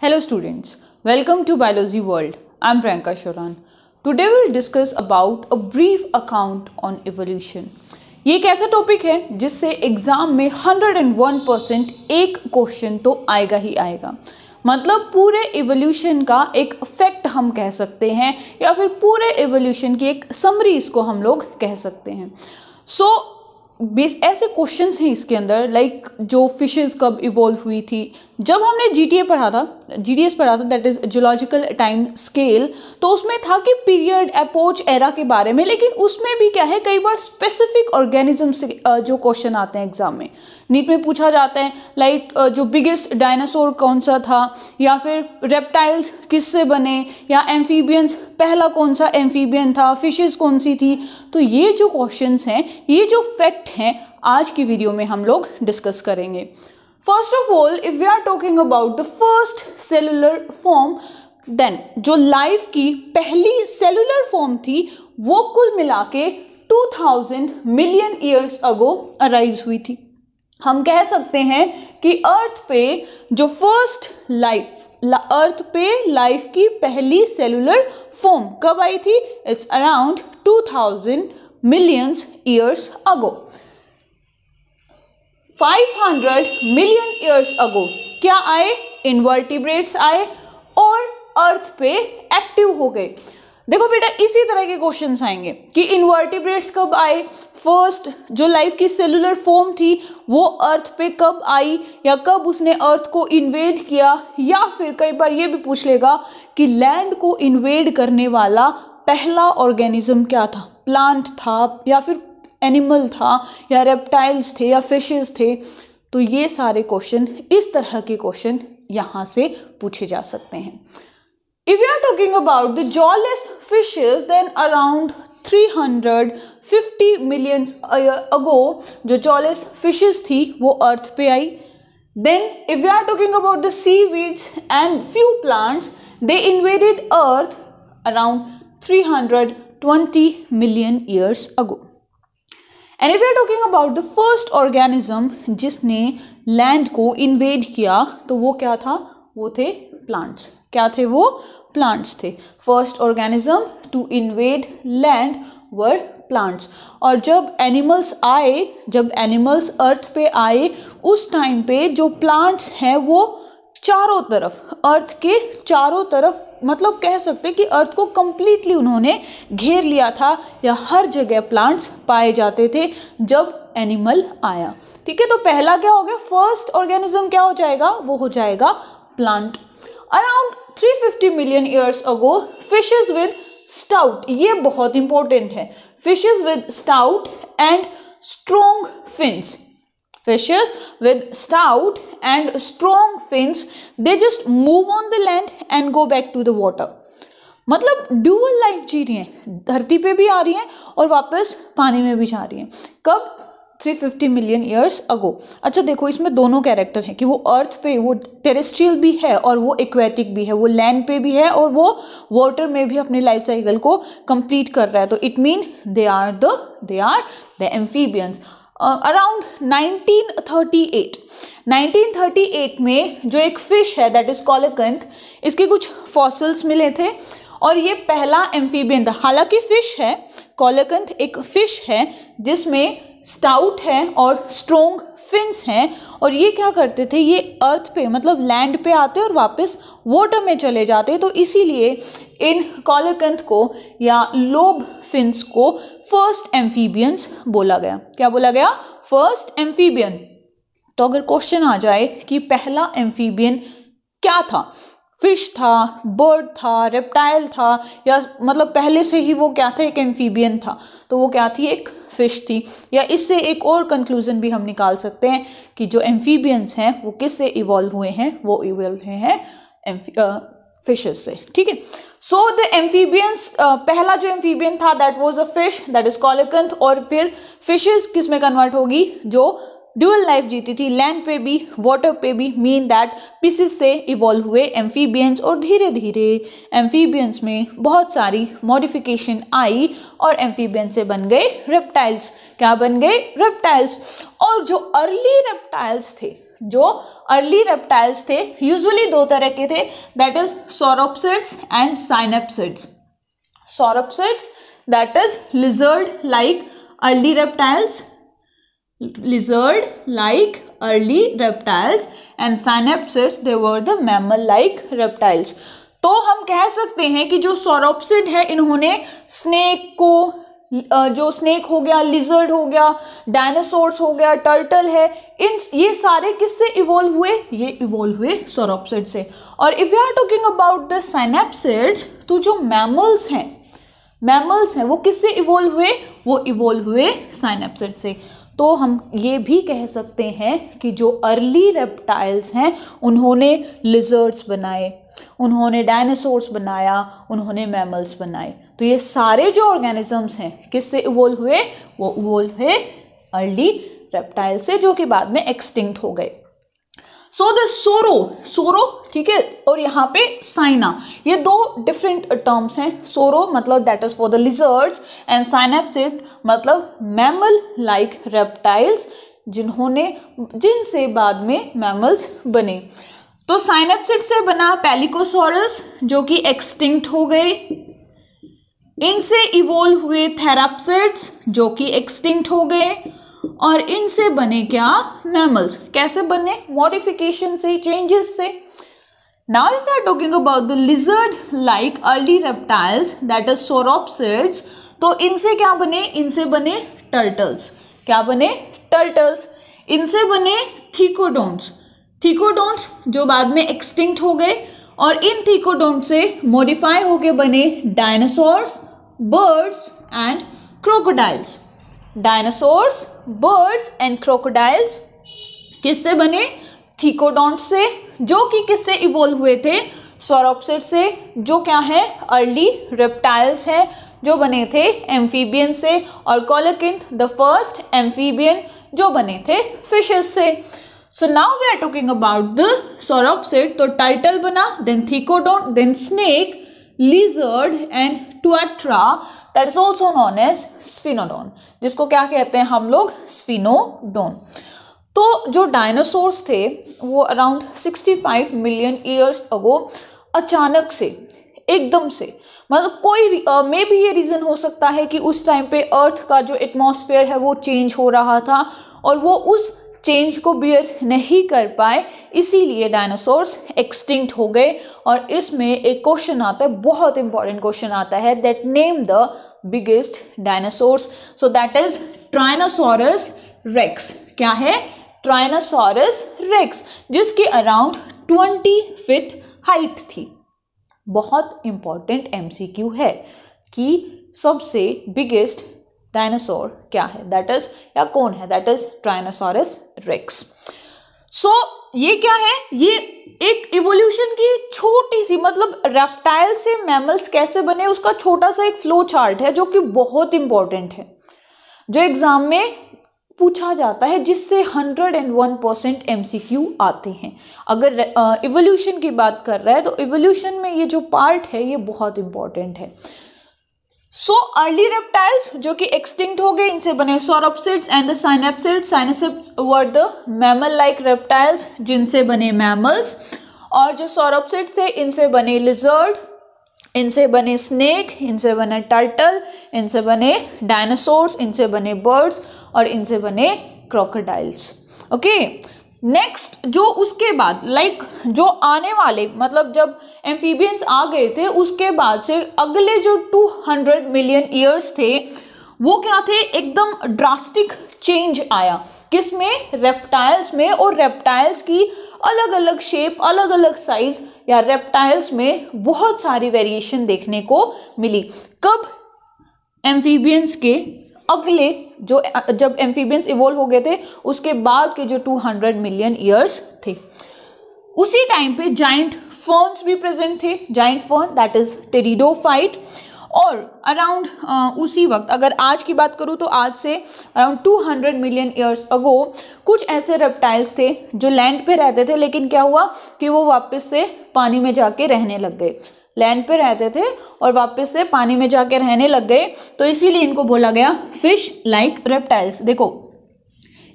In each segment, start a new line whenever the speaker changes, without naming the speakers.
Hello students, welcome to Biology World. I am Priyanka Shoran. Today we will discuss about a brief account on evolution. ये एक ऐसा topic है जिससे exam में 101 percent एक question तो आएगा ही आएगा मतलब पूरे एवोल्यूशन का एक फैक्ट हम कह सकते हैं या फिर पूरे एवोल्यूशन की एक समरी इसको हम लोग कह सकते हैं सो so, ऐसे क्वेश्चंस हैं इसके अंदर लाइक like जो फिशेस कब इवॉल्व हुई थी जब हमने जी टी ए पढ़ा था जी डी एस पढ़ा था that is geological time scale तो उसमें था कि पीरियड अपोच एरा के बारे में लेकिन उसमें भी क्या है कई बार स्पेसिफिक ऑर्गेनिज्म से जो क्वेश्चन आते हैं एग्जाम में नीट में पूछा जाता है लाइक जो बिगेस्ट डायनासोर कौन सा था या फिर रेप्टाइल्स किससे बने या एम्फीबियंस पहला कौन सा एम्फीबियन था फिशेज कौन सी थी तो ये जो क्वेश्चन हैं ये जो फैक्ट हैं आज की वीडियो में हम लोग डिस्कस करेंगे first of all if we are talking about the first cellular form then जो लाइफ की पहली सेलुलर फॉर्म थी वो कुल मिला के two thousand million years ago arise हुई थी हम कह सकते हैं कि अर्थ पे जो फर्स्ट लाइफ अर्थ पे लाइफ की पहली सेलुलर फॉर्म कब आई थी it's around two thousand millions years ago 500 million years ago क्या आए इनवर्टिब्रेट्स आए और अर्थ पे एक्टिव हो गए देखो बेटा इसी तरह के क्वेश्चन आएंगे कि इन्वर्टिब्रेट्स कब आए फर्स्ट जो लाइफ की सेलुलर फॉर्म थी वो अर्थ पे कब आई या कब उसने अर्थ को इन्वेड किया या फिर कई बार ये भी पूछ लेगा कि लैंड को इन्वेड करने वाला पहला ऑर्गेनिज्म क्या था प्लांट था या फिर एनिमल था या रेप्टाइल्स थे या फिशेस थे तो ये सारे क्वेश्चन इस तरह के क्वेश्चन यहाँ से पूछे जा सकते हैं if you are talking about the jawless fishes then around 350 millions ago जो चॉलेस फिशेस थी वो अर्थ पे आई then if you are talking about the seaweeds and few plants they invaded earth around three hundred twenty million years ago and if you are talking about the first organism जिसने land को invade किया तो वो क्या था वो थे plants क्या थे वो प्लांट्स थे first organism to invade land were plants और जब एनिमल्स आए जब एनिमल्स अर्थ पे आए उस टाइम पे जो प्लांट्स हैं वो चारों तरफ अर्थ के चारों तरफ मतलब कह सकते कि अर्थ को कम्प्लीटली उन्होंने घेर लिया था या हर जगह प्लांट्स पाए जाते थे जब एनिमल आया ठीक है तो पहला क्या हो गया फर्स्ट ऑर्गेनिज्म क्या हो जाएगा वो हो जाएगा plant around 350 million years ago fishes with stout ये बहुत इंपॉर्टेंट है fishes with stout and strong fins fishes with stout and strong fins they just move on the land and go back to the water मतलब dual life जी रही हैं धरती पे भी आ रही हैं और वापस पानी में भी जा रही हैं कब 350 मिलियन ईयर्स अगो अच्छा देखो इसमें दोनों कैरेक्टर हैं कि वो अर्थ पे वो टेरेस्ट्रियल भी है और वो एक्वेटिक भी है वो लैंड पे भी है और वो वाटर में भी अपने लाइफ साइकिल को कंप्लीट कर रहा है तो it mean they are the they are the amphibians around nineteen thirty eight 1938 में जो एक फिश है दैट इज कॉलकंथ इसके कुछ फॉसल्स मिले थे और ये पहला एम्फीबियन था हालांकि फिश है कॉलकंथ एक फिश है जिसमें स्टाउट हैं और स्ट्रोंग फिंस हैं और ये क्या करते थे ये अर्थ पे मतलब लैंड पे आते और वापस वाटर में चले जाते तो इसीलिए इन कॉलकंथ को या लोब फिंस को फर्स्ट एम्फीबियंस बोला गया क्या बोला गया फर्स्ट एम्फीबियन तो अगर क्वेश्चन आ जाए कि पहला एम्फीबियन क्या था फिश था बर्ड था रेप्टाइल था या मतलब पहले से ही वो क्या था एक एम्फीबियन था तो वो क्या थी एक फ़िश थी या इससे एक और कंक्लूज़न भी हम निकाल सकते हैं कि जो एम्फीबियंस हैं वो किस से इवॉल्व हुए हैं वो इवॉल्व हुए हैं फिशेस से ठीक है सो द एम्फीबियंस पहला जो एम्फीबियन था that was a fish that is coelacanth और फिर फिशेज किस में कन्वर्ट होगी जो ड्यूअल लाइफ जीती थी लैंड पे भी वाटर पे भी मीन दैट पीसीस से इवॉल्व हुए एम्फीबियंस और धीरे धीरे एम्फीबियंस में बहुत सारी मॉडिफिकेशन आई और एम्फीबियंस से बन गए रेप्टाइल्स क्या बन गए रेप्टाइल्स और जो अर्ली रेप्टाइल्स थे जो अर्ली रेप्टाइल्स थे यूजुअली दो तरह के थे that is sauropsids and synapsids sauropsids that is lizard like early reptiles lizard like early reptiles and synapsids they were the mammal like reptiles तो हम कह सकते हैं कि जो सोरोपसिड है इन्होंने स्नेक को जो स्नेक हो गया लिजर्ड हो गया डायनासोर्स हो गया टर्टल है इन ये सारे किससे इवॉल्व हुए ये इवॉल्व हुए सोरोपसिड से और if you are talking about the synapsids तो जो मैमल्स हैं मैमल्स हैं वो किससे इवॉल्व हुए वो इवॉल्व हुए साइनेप्सिड से तो हम ये भी कह सकते हैं कि जो अर्ली रेप्टाइल्स हैं उन्होंने लिजर्ड्स बनाए उन्होंने डायनासोर्स बनाया उन्होंने मैमल्स बनाए तो ये सारे जो ऑर्गेनिजम्स हैं किससे इवोल्व हुए वो इवोल्व हुए अर्ली रेप्टाइल से जो कि बाद में एक्सटिंक्ट हो गए सो द सोरो सोरो ठीक है और यहाँ पे साइना ये दो डिफरेंट टर्म्स हैं सोरो मतलब that is for the lizards and synapsid मतलब मैमल लाइक रेप्टाइल्स जिन्होंने जिनसे बाद में मैमल्स बने तो साइनेप्सिड से बना पैलिकोसोरस जो कि एक्सटिंक्ट हो गए इनसे इवोल्व हुए थेरापसिड्स जो कि एक्सटिंक्ट हो गए और इनसे बने क्या मैमल्स कैसे बने मॉडिफिकेशन से चेंजेस से now if are talking about the lizard like early reptiles that is sauropsids तो इनसे क्या बने इनसे बने टर्टल्स क्या बने टर्टल्स इनसे बने थीकोडोंट्स थीकोडोंट्स जो बाद में एक्सटिंक्ट हो गए और इन थीकोडोंट से मॉडिफाई होके बने dinosaurs birds and crocodiles dinosaurs birds and crocodiles किससे बने थीकोडोंट से जो कि किससे इवोल्व हुए थे सौरोपसेट से जो क्या है अर्ली रेप्टाइल्स हैं जो बने थे एम्फीबियन से और कॉलकिन द फर्स्ट एम्फीबियन जो बने थे फिशेस से so now we are talking about the sauropsid तो टाइटल बना then thecodont then snake lizard and tuatra that is also known as sphenodon जिसको क्या कहते हैं हम लोग स्फिनोडोन तो जो डायनासोर्स थे वो अराउंड 65 मिलियन ईयर्स अगो अचानक से एकदम से मतलब कोई मे भी ये रीज़न हो सकता है कि उस टाइम पे अर्थ का जो एटमॉस्फेयर है वो चेंज हो रहा था और वो उस चेंज को बियर नहीं कर पाए इसीलिए डायनासोर्स एक्सटिंक्ट हो गए और इसमें एक क्वेश्चन आता है बहुत इंपॉर्टेंट क्वेश्चन आता है that name the biggest dinosaurs so that is tyrannosaurus rex क्या है ट्राइनासोरस रेक्स जिसके अराउंड ट्वेंटी फिट हाइट थी बहुत इंपॉर्टेंट एमसीक्यू है कि सबसे बिगेस्ट डायनासोर क्या है दैट इज या कौन है that is tyrannosaurus rex so ये क्या है ये एक इवोल्यूशन की छोटी सी मतलब रेप्टाइल से मैमल्स कैसे बने उसका छोटा सा एक फ्लो चार्ट है जो कि बहुत इंपॉर्टेंट है जो एग्ज़ाम में पूछा जाता है जिससे hundred and one percent M आते हैं अगर इवोल्यूशन की बात कर रहा है तो इवोल्यूशन में ये जो पार्ट है ये बहुत इंपॉर्टेंट है सो अर्ली रेप्टाइल्स जो कि एक्सटिंक्ट हो गए इनसे बने sauropsids and the synapsids synapsids were the mammal like reptiles जिनसे बने मैमल्स और जो सोरोप्सिड्स थे इनसे बने लिजर्ड इनसे बने स्नेक इनसे बने टर्टल इनसे बने डायनासोर्स इनसे बने बर्ड्स और इनसे बने क्रोकोडाइल्स ओके okay? नेक्स्ट जो उसके बाद लाइक like, जो आने वाले मतलब जब एम्फीबियंस आ गए थे उसके बाद से अगले जो 200 मिलियन ईयर्स थे वो क्या थे एकदम ड्रास्टिक चेंज आया किस में रेप्टाइल्स में और रेप्टाइल्स की अलग अलग शेप अलग अलग साइज या रेप्टाइल्स में बहुत सारी वेरिएशन देखने को मिली कब एम्फीबियंस के अगले जो जब एम्फीबियंस इवोल्व हो गए थे उसके बाद के जो 200 मिलियन ईयर्स थे उसी टाइम पे जाइंट फर्न्स भी प्रेजेंट थे giant fern that is pteridophyte और अराउंड उसी वक्त अगर आज की बात करूँ तो आज से अराउंड 200 मिलियन ईयर्स अगो कुछ ऐसे रेप्टाइल्स थे जो लैंड पे रहते थे लेकिन क्या हुआ कि वो वापस से पानी में जाके रहने लग गए लैंड पे रहते थे और वापस से पानी में जाके रहने लग गए तो इसीलिए इनको बोला गया फिश लाइक रेप्टाइल्स देखो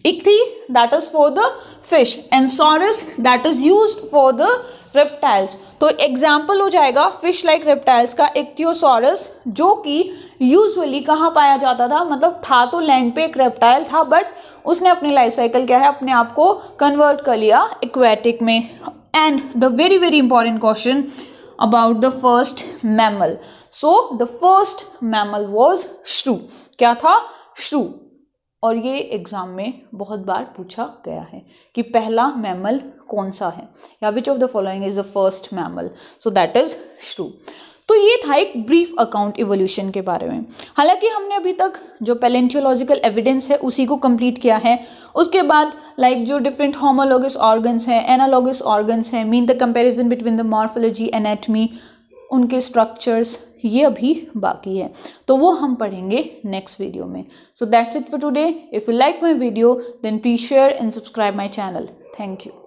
एक थी that is for the fish and saurus that is use for the reptiles तो एग्जाम्पल हो जाएगा फिश लाइक रेप्टाइल्स का इक्थियोसॉरस जो कि यूजुअली कहाँ पाया जाता था मतलब था तो लैंड पे एक रेप्टाइल था बट उसने अपनी लाइफ साइकिल क्या है अपने आप को कन्वर्ट कर लिया एक्वेटिक में and the very very important question about the first mammal so the first mammal was shrew क्या था श्रू और ये एग्ज़ाम में बहुत बार पूछा गया है कि पहला मैमल कौन सा है या which of the following is the first mammal so that is shrew तो ये था एक ब्रीफ अकाउंट इवोल्यूशन के बारे में हालांकि हमने अभी तक जो पैलेंथियोलॉजिकल एविडेंस है उसी को कंप्लीट किया है उसके बाद लाइक like, जो डिफरेंट होमोलॉगस ऑर्गन्स हैं एनालॉगस ऑर्गन्स हैं mean the comparison between the morphology anatomy उनके स्ट्रक्चर्स ये अभी बाकी है तो वो हम पढ़ेंगे नेक्स्ट वीडियो में so that's it for today if you like my video then please share and subscribe my channel thank you